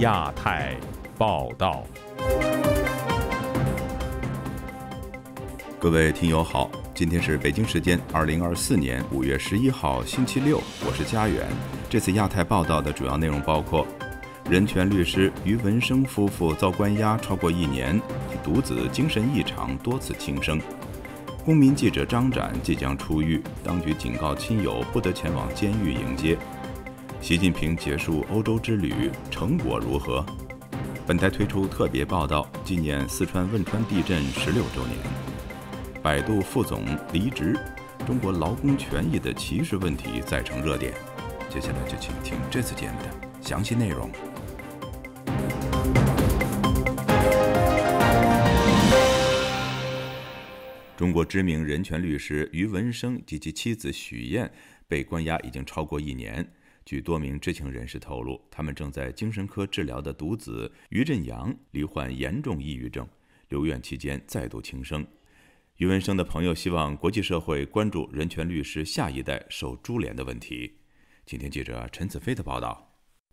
亚太报道，各位听友好，今天是北京时间二零二四年五月十一号星期六，我是佳远。这次亚太报道的主要内容包括：人权律师于文生夫妇遭关押超过一年，独子精神异常，多次轻生；公民记者张展即将出狱，当局警告亲友不得前往监狱迎接。习近平结束欧洲之旅，成果如何？本台推出特别报道，纪念四川汶川地震十六周年。百度副总离职，中国劳工权益的歧视问题再成热点。接下来就请听这次节目的详细内容。中国知名人权律师于文生及其妻子许燕被关押已经超过一年。据多名知情人士透露，他们正在精神科治疗的独子于振阳罹患严重抑郁症，留院期间再度轻生。于文生的朋友希望国际社会关注人权律师下一代受株连的问题。今天记者陈子飞的报道。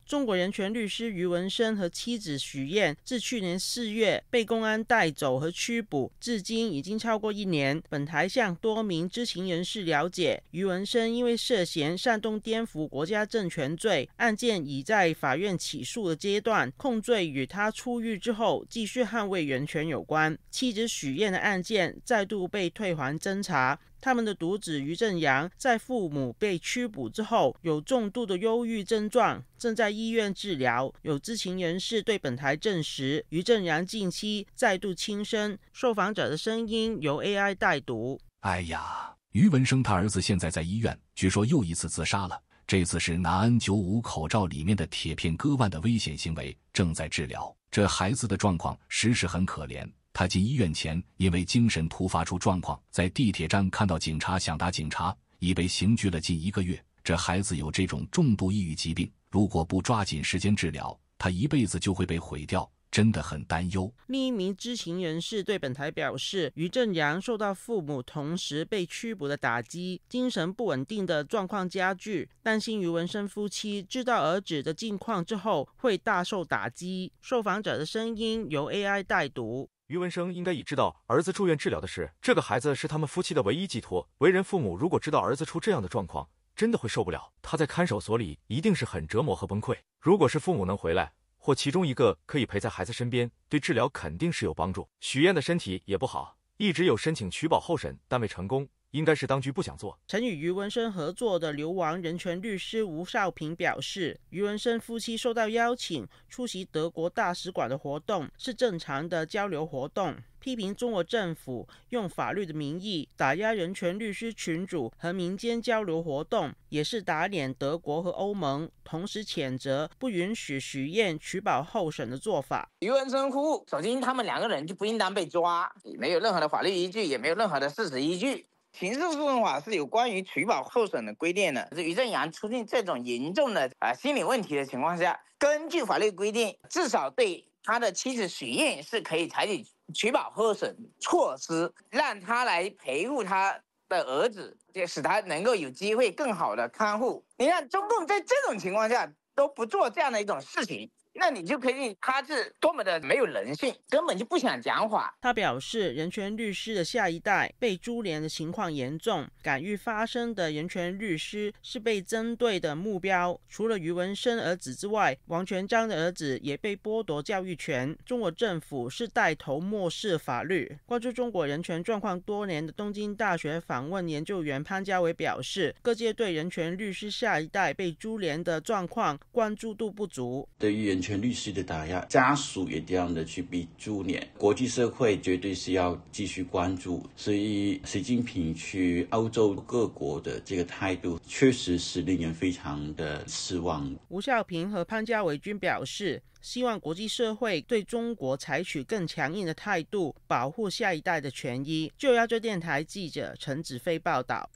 中国人权律师余文生和妻子许燕，自去年四月被公安带走和拘捕，至今已经超过一年。本台向多名知情人士了解，余文生因为涉嫌煽动颠覆国家政权罪，案件已在法院起诉的阶段，控罪与他出狱之后继续捍卫人权有关。妻子许燕的案件再度被退还侦查。他们的独子于正阳在父母被驱捕之后，有重度的忧郁症状，正在医院治疗。有知情人士对本台证实，于正阳近期再度轻生。受访者的声音由 AI 代读。哎呀，于文生他儿子现在在医院，据说又一次自杀了，这次是拿 N 九五口罩里面的铁片割腕的危险行为，正在治疗。这孩子的状况实是很可怜。他进医院前，因为精神突发出状况，在地铁站看到警察想打警察，已被刑拘了近一个月。这孩子有这种重度抑郁疾病，如果不抓紧时间治疗，他一辈子就会被毁掉，真的很担忧。另一名知情人士对本台表示：“于正阳受到父母同时被驱捕的打击，精神不稳定的状况加剧，担心于文生夫妻知道儿子的近况之后会大受打击。”受访者的声音由 AI 代读。于文生应该已知道儿子住院治疗的事，这个孩子是他们夫妻的唯一寄托。为人父母，如果知道儿子出这样的状况，真的会受不了。他在看守所里一定是很折磨和崩溃。如果是父母能回来，或其中一个可以陪在孩子身边，对治疗肯定是有帮助。许燕的身体也不好，一直有申请取保候审，但未成功。应该是当局不想做。曾与余文生合作的流亡人权律师吴少平表示，余文生夫妻受到邀请出席德国大使馆的活动是正常的交流活动，批评中国政府用法律的名义打压人权律师群组和民间交流活动，也是打脸德国和欧盟。同时，谴责不允许许燕取保候审的做法。余文生夫妇，首先他们两个人就不应当被抓，没有任何的法律依据，也没有任何的事实依据。刑事诉讼法是有关于取保候审的规定的。于正阳出现这种严重的啊心理问题的情况下，根据法律规定，至少对他的妻子许燕是可以采取取保候审措施，让他来陪护他的儿子，也使他能够有机会更好的看护。你看，中共在这种情况下都不做这样的一种事情。那你就可以，他是多么的没有人性，根本就不想讲法。他表示，人权律师的下一代被株连的情况严重，敢于发声的人权律师是被针对的目标。除了余文生儿子之外，王全章的儿子也被剥夺教育权。中国政府是带头漠视法律。关注中国人权状况多年的东京大学访问研究员潘家伟表示，各界对人权律师下一代被株连的状况关注度不足。对人。全律师的打压，家属也这样的去逼住脸，国际社会绝对是要继续关注，所以习近平去欧洲各国的这个态度，确实是令人非常的失望。吴效平和潘家伟均表示，希望国际社会对中国采取更强硬的态度，保护下一代的权益。就亚洲电台记者陈子飞报道。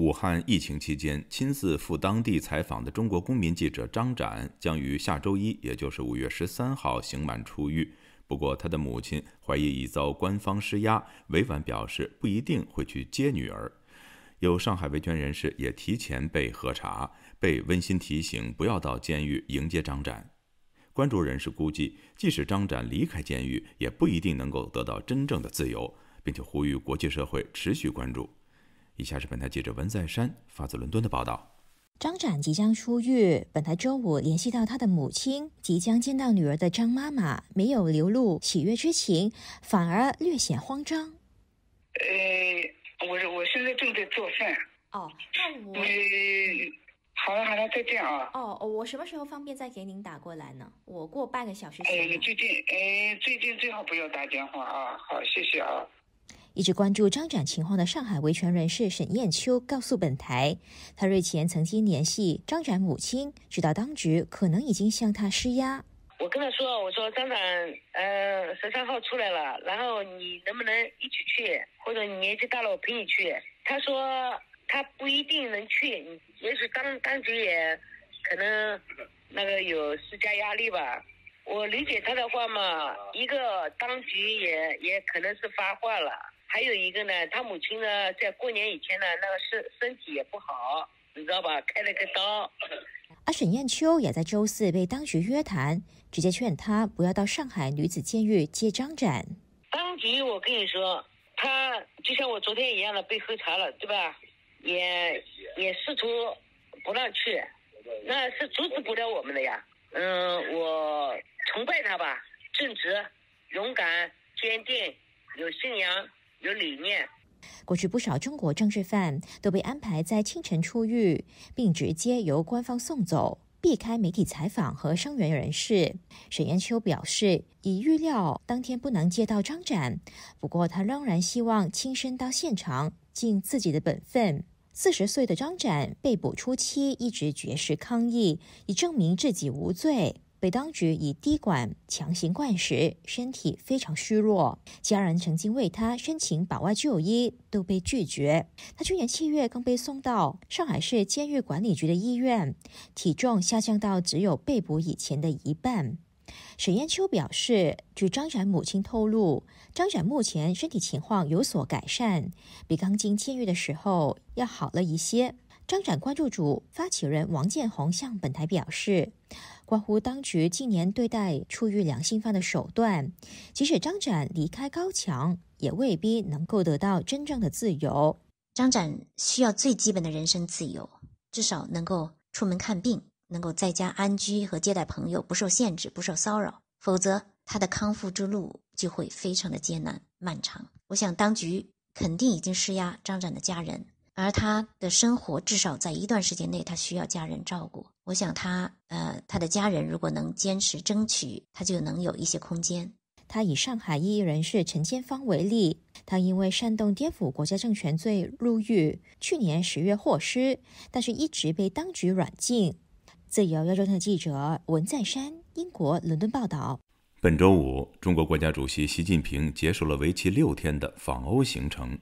武汉疫情期间亲自赴当地采访的中国公民记者张展将于下周一，也就是五月十三号，刑满出狱。不过，他的母亲怀疑已遭官方施压，委婉表示不一定会去接女儿。有上海维权人士也提前被核查，被温馨提醒不要到监狱迎接张展。关注人士估计，即使张展离开监狱，也不一定能够得到真正的自由，并且呼吁国际社会持续关注。以下是本台记者文在山发自伦敦的报道。张展即将出狱，本台周五联系到他的母亲，即将见到女儿的张妈妈没有流露喜悦之情，反而略显慌张。呃，我我现在正在做饭。哦，那我好了好了，再见啊。哦我什么时候方便再给您打过来呢？我过半个小时。哎，最近哎，最近最好不要打电话啊。好，谢谢啊。一直关注张展情况的上海维权人士沈艳秋告诉本台，他日前曾经联系张展母亲，知道当局可能已经向他施压。我跟他说，我说张展，呃，十三号出来了，然后你能不能一起去？或者你年纪大了，我陪你去。他说他不一定能去，也许当当局也可能那个有施加压力吧。我理解他的话嘛，一个当局也也可能是发话了。还有一个呢，他母亲呢，在过年以前呢，那个身身体也不好，你知道吧？开了个刀。而沈艳秋也在周四被当局约谈，直接劝他不要到上海女子监狱接张展。当局，我跟你说，他就像我昨天一样的被喝茶了，对吧？也也试图不让去，那是阻止不了我们的呀。嗯，我崇拜他吧，正直、勇敢、坚定、有信仰。有理念。过去不少中国政治犯都被安排在清晨出狱，并直接由官方送走，避开媒体采访和生援人士。沈燕秋表示，已预料当天不能接到张展，不过他仍然希望亲身到现场尽自己的本分。四十岁的张展被捕初期一直绝食抗议，以证明自己无罪。被当局以滴管强行灌食，身体非常虚弱。家人曾经为他申请保外就医，都被拒绝。他去年七月刚被送到上海市监狱管理局的医院，体重下降到只有被捕以前的一半。沈艳秋表示，据张展母亲透露，张展目前身体情况有所改善，比刚进监狱的时候要好了一些。张展关注组发起人王建红向本台表示。关乎当局近年对待出狱良心犯的手段，即使张展离开高墙，也未必能够得到真正的自由。张展需要最基本的人身自由，至少能够出门看病，能够在家安居和接待朋友，不受限制，不受骚扰。否则，他的康复之路就会非常的艰难漫长。我想，当局肯定已经施压张展的家人，而他的生活至少在一段时间内，他需要家人照顾。我想他，呃，他的家人如果能坚持争取，他就能有一些空间。他以上海异议人士陈建芳为例，他因为煽动颠覆国家政权罪入狱，去年十月获释，但是一直被当局软禁。自由亚洲台记者文在山，英国伦敦报道。本周五，中国国家主席习近平结束了为期六天的访欧行程。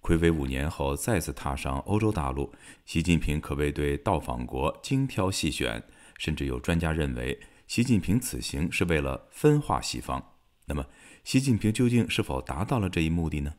魁违五年后再次踏上欧洲大陆，习近平可谓对到访国精挑细选，甚至有专家认为，习近平此行是为了分化西方。那么，习近平究竟是否达到了这一目的呢？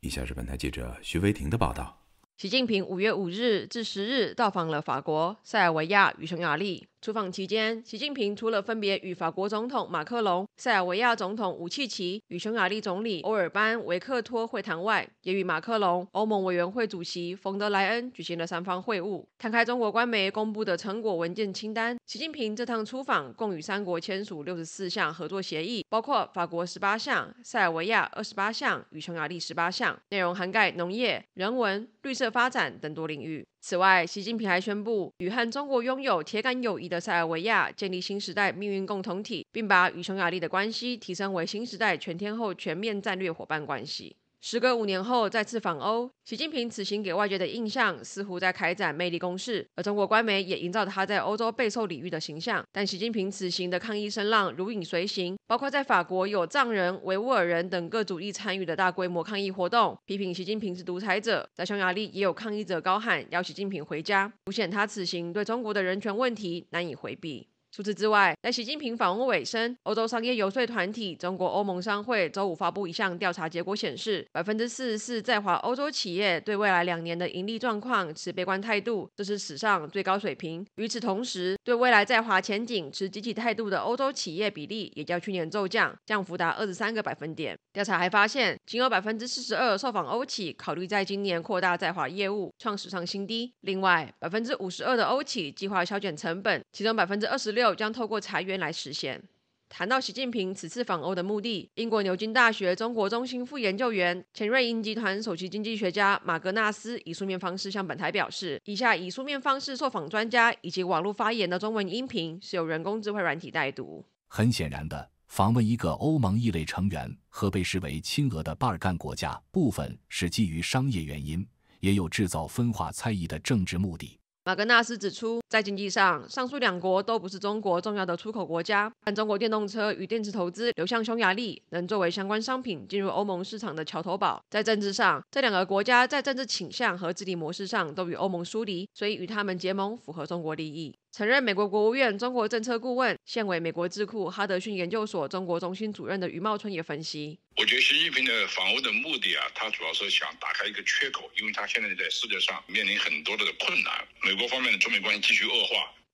以下是本台记者徐维婷的报道。习近平五月五日至十日到访了法国、塞尔维亚与匈牙利。出访期间，习近平除了分别与法国总统马克龙、塞尔维亚总统武契奇与匈牙利总理欧尔班维克托会谈外，也与马克龙、欧盟委员会主席冯德莱恩举行了三方会晤。看开中国官媒公布的成果文件清单，习近平这趟出访共与三国签署六十四项合作协议，包括法国十八项、塞尔维亚二十八项与匈牙利十八项，内容涵盖农业、人文、绿色发展等多领域。此外，习近平还宣布与和中国拥有铁杆友谊的塞尔维亚建立新时代命运共同体，并把与匈牙利的关系提升为新时代全天候全面战略伙伴关系。时隔五年后再次访欧，习近平此行给外界的印象似乎在开展魅力攻势，而中国官媒也营造他在欧洲备受礼遇的形象。但习近平此行的抗议声浪如影随形，包括在法国有藏人、维吾尔人等各主义参与的大规模抗议活动，批评习近平是独裁者；在匈牙利也有抗议者高喊要习近平回家，凸显他此行对中国的人权问题难以回避。除此之外，在习近平访问尾声，欧洲商业游说团体中国欧盟商会周五发布一项调查结果，显示百分之四十四在华欧洲企业对未来两年的盈利状况持悲观态度，这是史上最高水平。与此同时，对未来在华前景持积极态度的欧洲企业比例也较去年骤降，降幅达二十三个百分点。调查还发现，仅有百分之四十二受访欧企考虑在今年扩大在华业务，创史上新低。另外，百分之五十二的欧企计划削减成本，其中百分之二十六。将透过裁员来实现。谈到习近平此次访欧的目的，英国牛津大学中国中心副研究员、前瑞银集团首席经济学家马格纳斯以书面方式向本台表示：以下以书面方式受访专家以及网络发言的中文音频是由人工智慧软体代读。很显然的，访问一个欧盟异类成员和被视为亲俄的巴尔干国家，部分是基于商业原因，也有制造分化猜疑的政治目的。马格纳斯指出。在经济上，上述两国都不是中国重要的出口国家，但中国电动车与电池投资流向匈牙利，能作为相关商品进入欧盟市场的桥头堡。在政治上，这两个国家在政治倾向和治理模式上都与欧盟疏离，所以与他们结盟符合中国利益。曾任美国国务院中国政策顾问、现为美国智库哈德逊研究所中国中心主任的余茂春也分析：，我觉得习近平的访问的目的啊，他主要是想打开一个缺口，因为他现在在世界上面临很多的困难，美国方面的中美关系继续。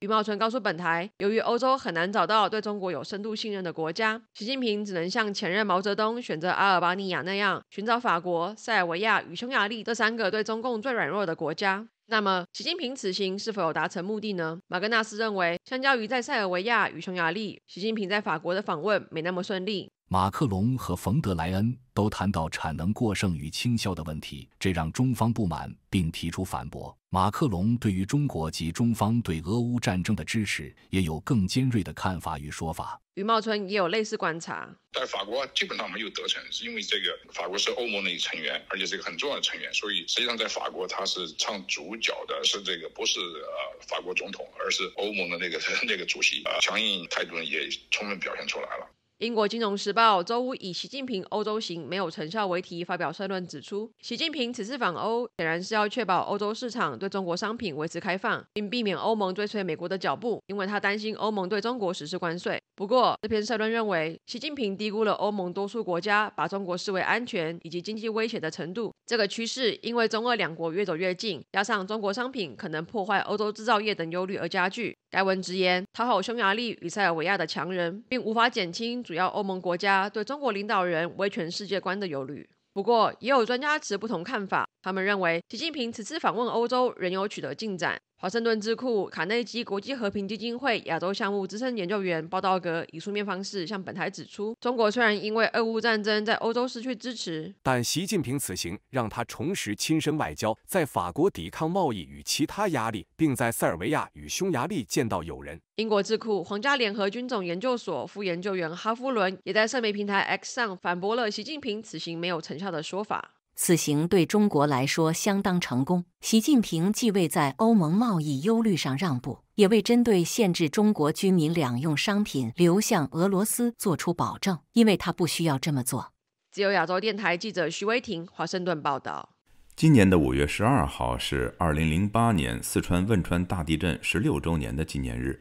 于茂春告诉本台，由于欧洲很难找到对中国有深度信任的国家，习近平只能像前任毛泽东选择阿尔巴尼亚那样，寻找法国、塞尔维亚与匈牙利这三个对中共最软弱的国家。那么，习近平此行是否有达成目的呢？马格纳斯认为，相较于在塞尔维亚与匈牙利，习近平在法国的访问没那么顺利。马克龙和冯德莱恩都谈到产能过剩与倾销的问题，这让中方不满，并提出反驳。马克龙对于中国及中方对俄乌战争的支持，也有更尖锐的看法与说法。余茂春也有类似观察，在法国基本上没有得逞，是因为这个法国是欧盟的一个成员，而且是一个很重要的成员，所以实际上在法国他是唱主角的，是这个不是呃法国总统，而是欧盟的那个 那个主席啊，强硬态度也充分表现出来了。英国《金融时报》周五以“习近平欧洲行没有成效”为题发表社论，指出，习近平此次访欧显然是要确保欧洲市场对中国商品维持开放，并避免欧盟追随美国的脚步，因为他担心欧盟对中国实施关税。不过，这篇社论认为，习近平低估了欧盟多数国家把中国视为安全以及经济威胁的程度。这个趋势因为中俄两国越走越近，加上中国商品可能破坏欧洲制造业等忧虑而加剧。该文直言，讨好匈牙利与塞尔维亚的强人，并无法减轻。主要欧盟国家对中国领导人威权世界观的忧虑。不过，也有专家持不同看法，他们认为习近平此次访问欧洲仍有取得进展。华盛顿智库卡内基国际和平基金会亚洲项目资深研究员鲍道格以书面方式向本台指出，中国虽然因为俄乌战争在欧洲失去支持，但习近平此行让他重拾亲身外交，在法国抵抗贸易与其他压力，并在塞尔维亚与匈牙利见到友人。英国智库皇家联合军种研究所副研究员哈夫伦也在社媒平台 X 上反驳了习近平此行没有成效的说法。此行对中国来说相当成功。习近平既未在欧盟贸易忧虑上让步，也未针对限制中国居民两用商品流向俄罗斯作出保证，因为他不需要这么做。只有亚洲电台记者徐威婷，华盛顿报道。今年的五月十二号是二零零八年四川汶川大地震十六周年的纪念日。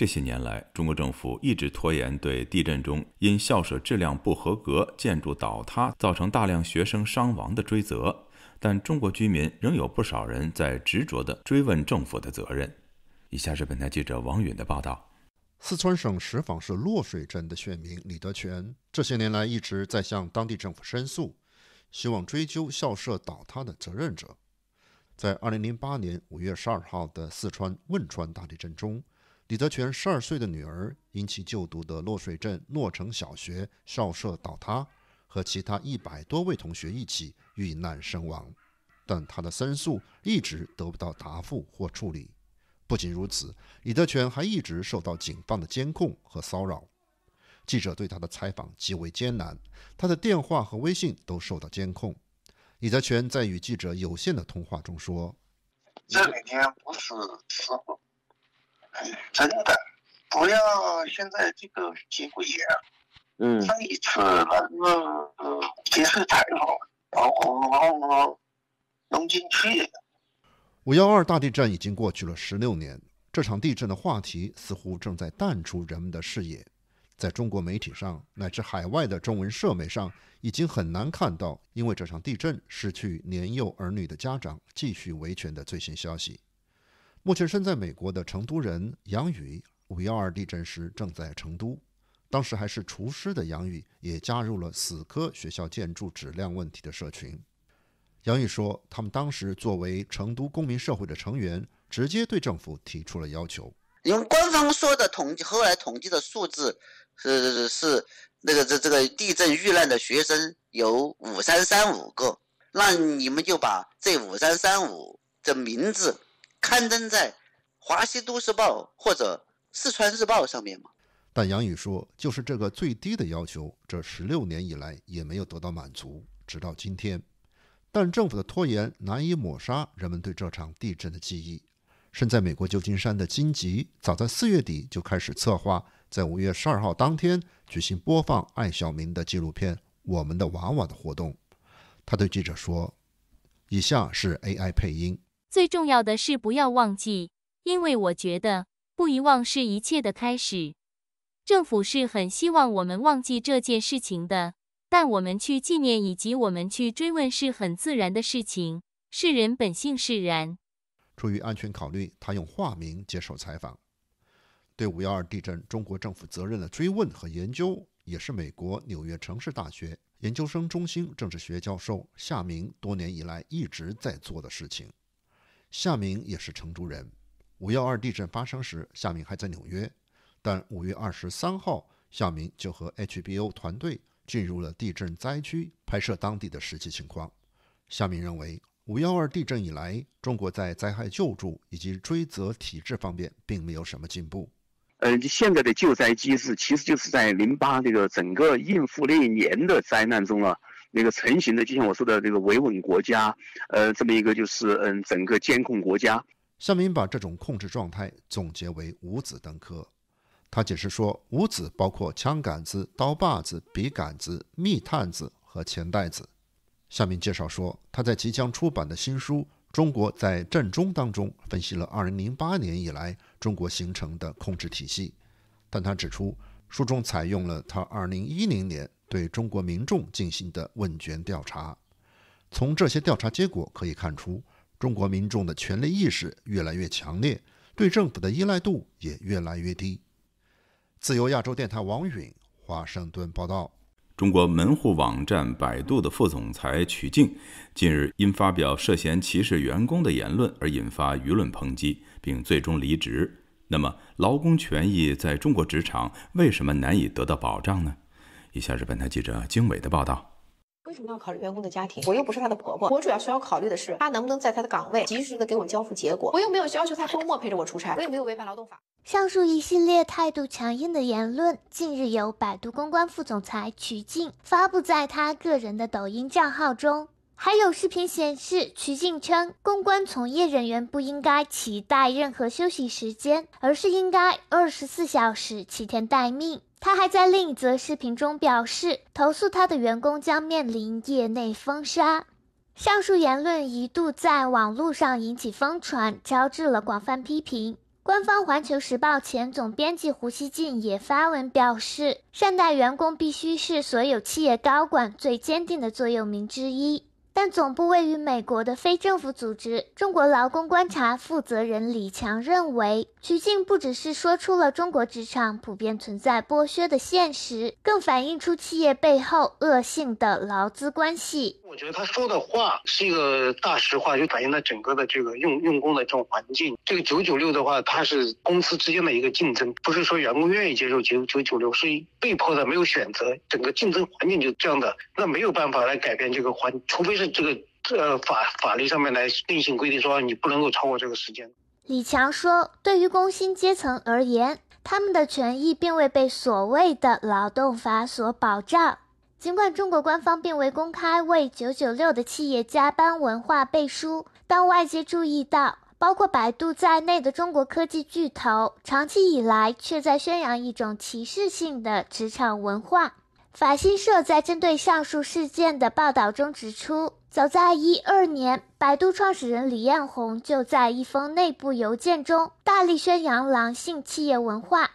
这些年来，中国政府一直拖延对地震中因校舍质量不合格、建筑倒塌造成大量学生伤亡的追责，但中国居民仍有不少人在执着地追问政府的责任。以下是本台记者王允的报道。四川省什邡市洛水镇的选民李德全，这些年来一直在向当地政府申诉，希望追究校舍倒塌的责任者。在二零零八年五月十二号的四川汶川大地震中。李德全十二岁的女儿，因其就读的洛水镇洛城小学校舍倒塌，和其他一百多位同学一起遇难身亡，但他的申诉一直得不到答复或处理。不仅如此，李德全还一直受到警方的监控和骚扰。记者对他的采访极为艰难，他的电话和微信都受到监控。李德全在与记者有限的通话中说：“这两天不是事故。”真的，不要现在这个机会啊！嗯，上一次能够结束采访，然后然后融进去。五幺二大地震已经过去了十六年，这场地震的话题似乎正在淡出人们的视野。在中国媒体上，乃至海外的中文社媒上，已经很难看到因为这场地震失去年幼儿女的家长继续维权的最新消息。目前身在美国的成都人杨宇，五幺二地震时正在成都。当时还是厨师的杨宇也加入了死磕学校建筑质量问题的社群。杨宇说：“他们当时作为成都公民社会的成员，直接对政府提出了要求。因为官方说的统计，后来统计的数字是是是那个这这个地震遇难的学生有五三三五个，那你们就把这五三三五的名字。”刊登在《华西都市报》或者《四川日报》上面吗？但杨宇说，就是这个最低的要求，这十六年以来也没有得到满足，直到今天。但政府的拖延难以抹杀人们对这场地震的记忆。身在美国旧金山的金吉，早在四月底就开始策划，在五月十二号当天举行播放艾小明的纪录片《我们的娃娃》的活动。他对记者说：“以下是 AI 配音。”最重要的是不要忘记，因为我觉得不遗忘是一切的开始。政府是很希望我们忘记这件事情的，但我们去纪念以及我们去追问是很自然的事情，是人本性使然。出于安全考虑，他用化名接受采访。对五幺二地震中国政府责任的追问和研究，也是美国纽约城市大学研究生中心政治学教授夏明多年以来一直在做的事情。夏明也是成都人。五幺二地震发生时，夏明还在纽约，但五月二十三号，夏明就和 HBO 团队进入了地震灾区，拍摄当地的实际情况。夏明认为，五幺二地震以来，中国在灾害救助以及追责体制方面并没有什么进步。呃，现在的救灾机制其实就是在零八这个整个应付那一年的灾难中啊。那个成型的，就像我说的，这个维稳国家，呃，这么一个就是，嗯，整个监控国家。夏明把这种控制状态总结为五子登科，他解释说，五子包括枪杆子、刀把子、笔杆子、密探子和钱袋子。夏明介绍说，他在即将出版的新书《中国在震中》当中分析了2008年以来中国形成的控制体系，但他指出，书中采用了他2010年。对中国民众进行的问卷调查，从这些调查结果可以看出，中国民众的权力意识越来越强烈，对政府的依赖度也越来越低。自由亚洲电台王允华盛顿报道，中国门户网站百度的副总裁曲靖近日因发表涉嫌歧视员工的言论而引发舆论抨击，并最终离职。那么，劳工权益在中国职场为什么难以得到保障呢？以下是本台记者经纬的报道。为什么要考虑员工的家庭？我又不是她的婆婆。我主要需要考虑的是，她能不能在她的岗位及时的给我交付结果。我又没有要求她周末陪着我出差，我也没有违反劳动法。上述一系列态度强硬的言论，近日由百度公关副总裁曲靖发布在他个人的抖音账号中。还有视频显示，徐静称公关从业人员不应该期待任何休息时间，而是应该二十四小时齐天待命。他还在另一则视频中表示，投诉他的员工将面临业内封杀。上述言论一度在网络上引起疯传，招致了广泛批评。官方《环球时报》前总编辑胡锡进也发文表示，善待员工必须是所有企业高管最坚定的座右铭之一。但总部位于美国的非政府组织“中国劳工观察”负责人李强认为，曲靖不只是说出了中国职场普遍存在剥削的现实，更反映出企业背后恶性的劳资关系。觉得他说的话是一个大实话，就反映了整个的这个用用工的这种环境。这个九九六的话，它是公司之间的一个竞争，不是说员工愿意接受九九九六，是被迫的没有选择。整个竞争环境就这样的，那没有办法来改变这个环，除非是这个呃法法律上面来另行规定说你不能够超过这个时间。李强说，对于工薪阶层而言，他们的权益并未被所谓的劳动法所保障。尽管中国官方并未公开为“九九六”的企业加班文化背书，但外界注意到，包括百度在内的中国科技巨头长期以来却在宣扬一种歧视性的职场文化。法新社在针对上述事件的报道中指出，早在一二年，百度创始人李彦宏就在一封内部邮件中大力宣扬狼性企业文化。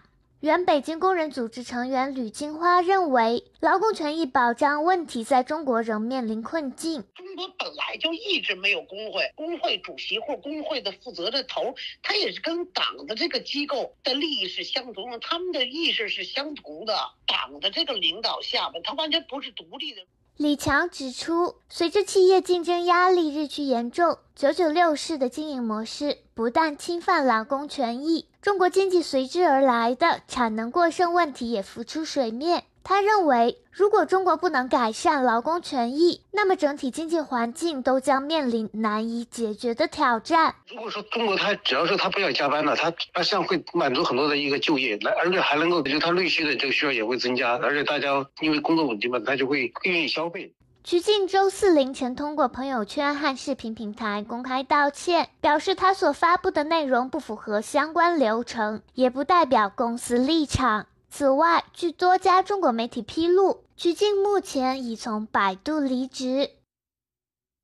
原北京工人组织成员吕金花认为，劳工权益保障问题在中国仍面临困境。中国本来就一直没有工会，工会主席或工会的负责的头，他也是跟党的这个机构的利益是相同的，他们的意识是相同的，党的这个领导下面，他完全不是独立的。李强指出，随着企业竞争压力日趋严重，九九六式的经营模式不但侵犯劳工权益，中国经济随之而来的产能过剩问题也浮出水面。他认为，如果中国不能改善劳工权益，那么整体经济环境都将面临难以解决的挑战。如果说中国，他只要是他不要加班了，他实际上会满足很多的一个就业，那而且还能够，就他内需的这个需要也会增加，而且大家因为工作稳定嘛，他就会更愿意消费。徐静周四凌晨通过朋友圈和视频平台公开道歉，表示他所发布的内容不符合相关流程，也不代表公司立场。此外，据多家中国媒体披露，瞿静目前已从百度离职。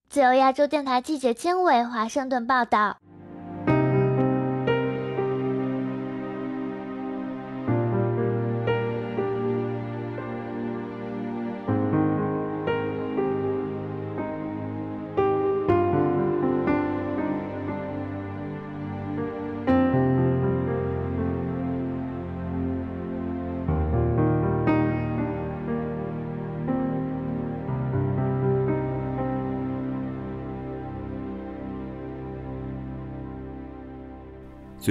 自由亚洲电台记者金伟华盛顿报道。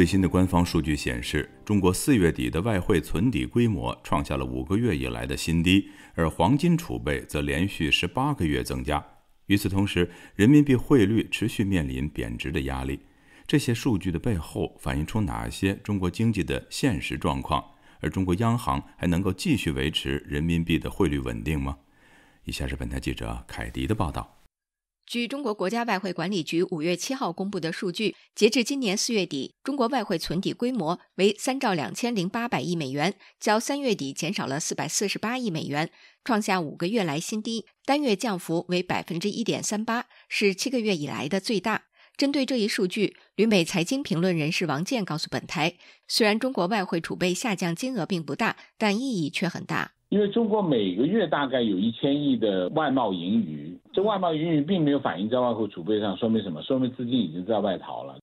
最新的官方数据显示，中国四月底的外汇存底规模创下了五个月以来的新低，而黄金储备则连续十八个月增加。与此同时，人民币汇率持续面临贬值的压力。这些数据的背后反映出哪些中国经济的现实状况？而中国央行还能够继续维持人民币的汇率稳定吗？以下是本台记者凯迪的报道。据中国国家外汇管理局五月七号公布的数据，截至今年四月底，中国外汇存底规模为三兆两千零八百亿美元，较三月底减少了四百四十八亿美元，创下五个月来新低，单月降幅为百分之一点三八，是七个月以来的最大。针对这一数据，旅美财经评论人士王健告诉本台，虽然中国外汇储备下降金额并不大，但意义却很大。因为中国每个月大概有一千亿的外贸盈余，这外贸盈余并没有反映在外汇储备上，说明什么？说明资金已经在外逃了。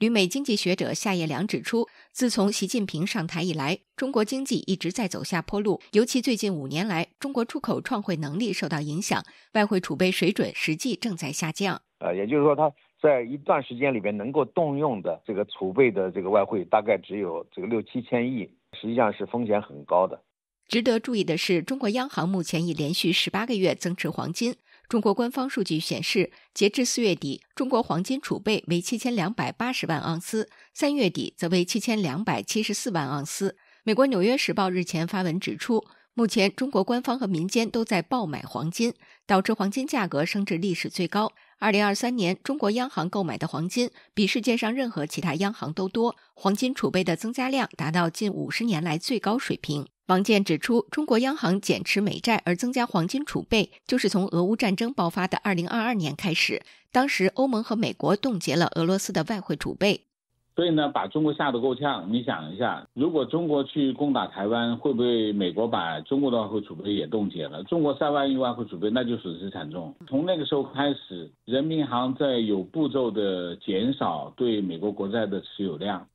旅美经济学者夏叶良指出，自从习近平上台以来，中国经济一直在走下坡路，尤其最近五年来，中国出口创汇能力受到影响，外汇储备水准实际正在下降。呃，也就是说，他在一段时间里边能够动用的这个储备的这个外汇，大概只有这个六七千亿，实际上是风险很高的。值得注意的是，中国央行目前已连续十八个月增持黄金。中国官方数据显示，截至四月底，中国黄金储备为七千两百八十万盎司，三月底则为七千两百七十四万盎司。美国《纽约时报》日前发文指出，目前中国官方和民间都在爆买黄金，导致黄金价格升至历史最高。二零二三年，中国央行购买的黄金比世界上任何其他央行都多，黄金储备的增加量达到近五十年来最高水平。王健指出，中国央行减持美债而增加黄金储备，就是从俄乌战争爆发的二零二二年开始。当时欧盟和美国冻结了俄罗斯的外汇储备，所以呢，把中国吓得够呛。你想一下，如果中国去攻打台湾，会不会美国把中国的外汇储备也冻结了？中国三万亿外汇储备，那就损失惨重。从那个时候开始，人民银行在有步骤的减少对美国国债的持有量。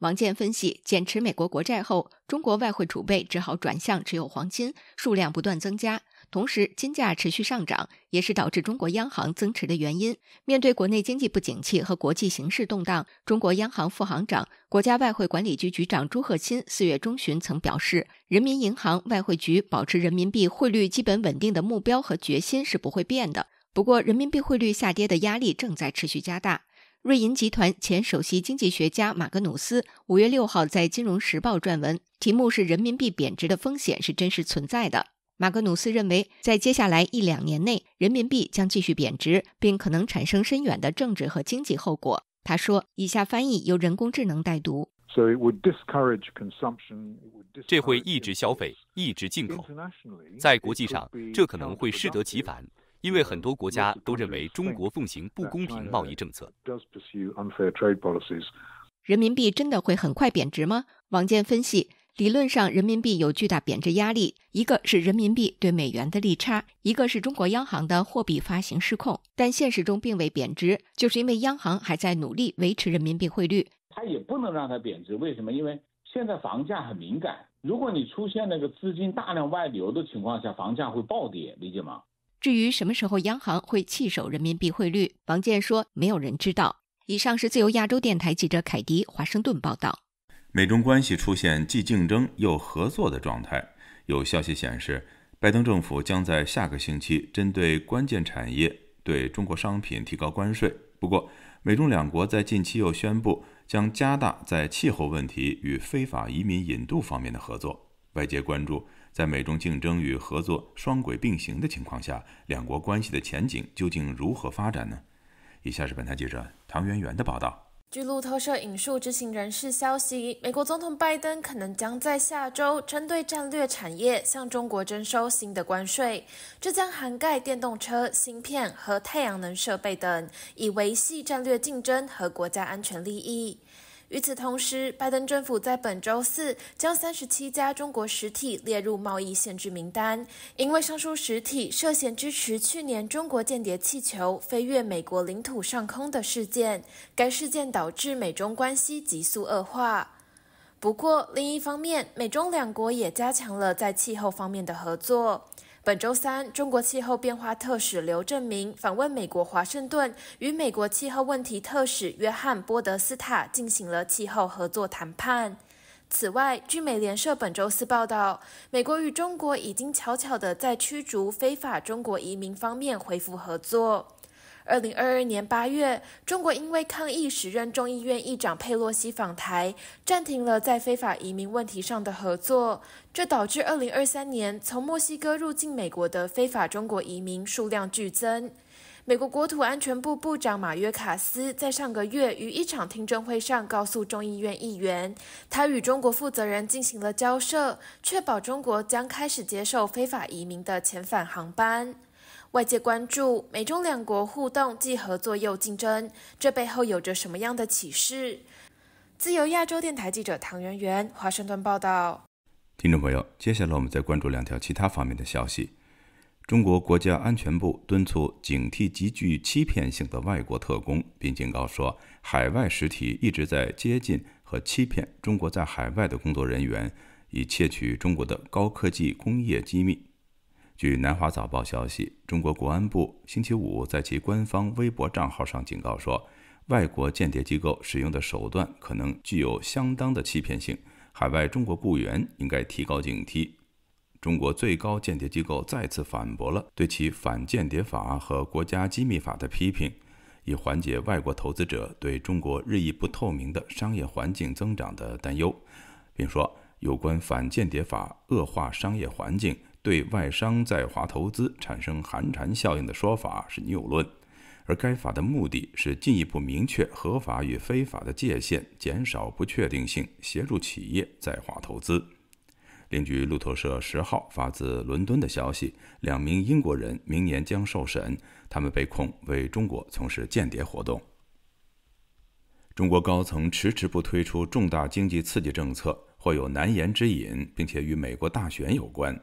王健分析，减持美国国债后，中国外汇储备只好转向持有黄金，数量不断增加。同时，金价持续上涨，也是导致中国央行增持的原因。面对国内经济不景气和国际形势动荡，中国央行副行长、国家外汇管理局局长朱鹤新四月中旬曾表示，人民银行外汇局保持人民币汇率基本稳定的目标和决心是不会变的。不过，人民币汇率下跌的压力正在持续加大。瑞银集团前首席经济学家马格努斯五月六号在《金融时报》撰文，题目是“人民币贬值的风险是真实存在的”。马格努斯认为，在接下来一两年内，人民币将继续贬值，并可能产生深远的政治和经济后果。他说：“以下翻译由人工智能代读。”这会抑制消费，抑制进口，在国际上，这可能会适得其反。因为很多国家都认为中国奉行不公平贸易政策。人民币真的会很快贬值吗？王建分析，理论上人民币有巨大贬值压力，一个是人民币对美元的利差，一个是中国央行的货币发行失控。但现实中并未贬值，就是因为央行还在努力维持人民币汇率。它也不能让它贬值，为什么？因为现在房价很敏感，如果你出现那个资金大量外流的情况下，房价会暴跌，理解吗？至于什么时候央行会弃守人民币汇率，王健说：“没有人知道。”以上是自由亚洲电台记者凯迪华盛顿报道。美中关系出现既竞争又合作的状态。有消息显示，拜登政府将在下个星期针对关键产业对中国商品提高关税。不过，美中两国在近期又宣布将加大在气候问题与非法移民引渡方面的合作。外界关注。在美中竞争与合作双轨并行的情况下，两国关系的前景究竟如何发展呢？以下是本台记者唐媛媛的报道。据路透社引述知情人士消息，美国总统拜登可能将在下周针对战略产业向中国征收新的关税，这将涵盖电动车、芯片和太阳能设备等，以维系战略竞争和国家安全利益。与此同时，拜登政府在本周四将三十七家中国实体列入贸易限制名单，因为上述实体涉嫌支持去年中国间谍气球飞越美国领土上空的事件。该事件导致美中关系急速恶化。不过，另一方面，美中两国也加强了在气候方面的合作。本周三，中国气候变化特使刘振明访问美国华盛顿，与美国气候问题特使约翰·波德斯塔进行了气候合作谈判。此外，据美联社本周四报道，美国与中国已经悄悄地在驱逐非法中国移民方面恢复合作。二零二二年八月，中国因为抗议时任众议院议长佩洛西访台，暂停了在非法移民问题上的合作。这导致二零二三年从墨西哥入境美国的非法中国移民数量剧增。美国国土安全部部长马约卡斯在上个月于一场听证会上告诉众议院议员，他与中国负责人进行了交涉，确保中国将开始接受非法移民的遣返航班。外界关注美中两国互动既合作又竞争，这背后有着什么样的启示？自由亚洲电台记者唐媛媛华盛顿报道。听众朋友，接下来我们再关注两条其他方面的消息。中国国家安全部敦促警惕极具欺骗性的外国特工，并警告说，海外实体一直在接近和欺骗中国在海外的工作人员，以窃取中国的高科技工业机密。据《南华早报》消息，中国国安部星期五在其官方微博账号上警告说，外国间谍机构使用的手段可能具有相当的欺骗性，海外中国雇员应该提高警惕。中国最高间谍机构再次反驳了对其反间谍法和国家机密法的批评，以缓解外国投资者对中国日益不透明的商业环境增长的担忧，并说有关反间谍法恶化商业环境。对外商在华投资产生寒蝉效应的说法是谬论，而该法的目的是进一步明确合法与非法的界限，减少不确定性，协助企业在华投资。另据路透社十号发自伦敦的消息，两名英国人明年将受审，他们被控为中国从事间谍活动。中国高层迟迟不推出重大经济刺激政策，或有难言之隐，并且与美国大选有关。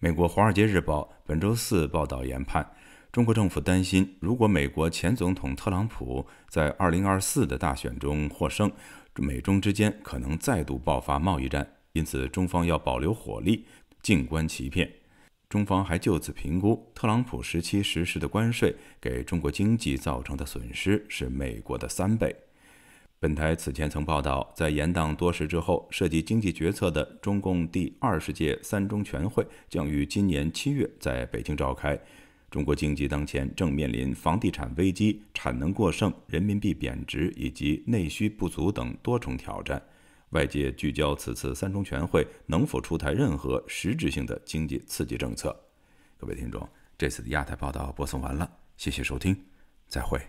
美国《华尔街日报》本周四报道研判，中国政府担心，如果美国前总统特朗普在二零二四的大选中获胜，美中之间可能再度爆发贸易战，因此中方要保留火力，静观其变。中方还就此评估，特朗普时期实施的关税给中国经济造成的损失是美国的三倍。本台此前曾报道，在严党多时之后，涉及经济决策的中共第二十届三中全会将于今年七月在北京召开。中国经济当前正面临房地产危机、产能过剩、人民币贬值以及内需不足等多重挑战。外界聚焦此次三中全会能否出台任何实质性的经济刺激政策。各位听众，这次的亚太报道播送完了，谢谢收听，再会。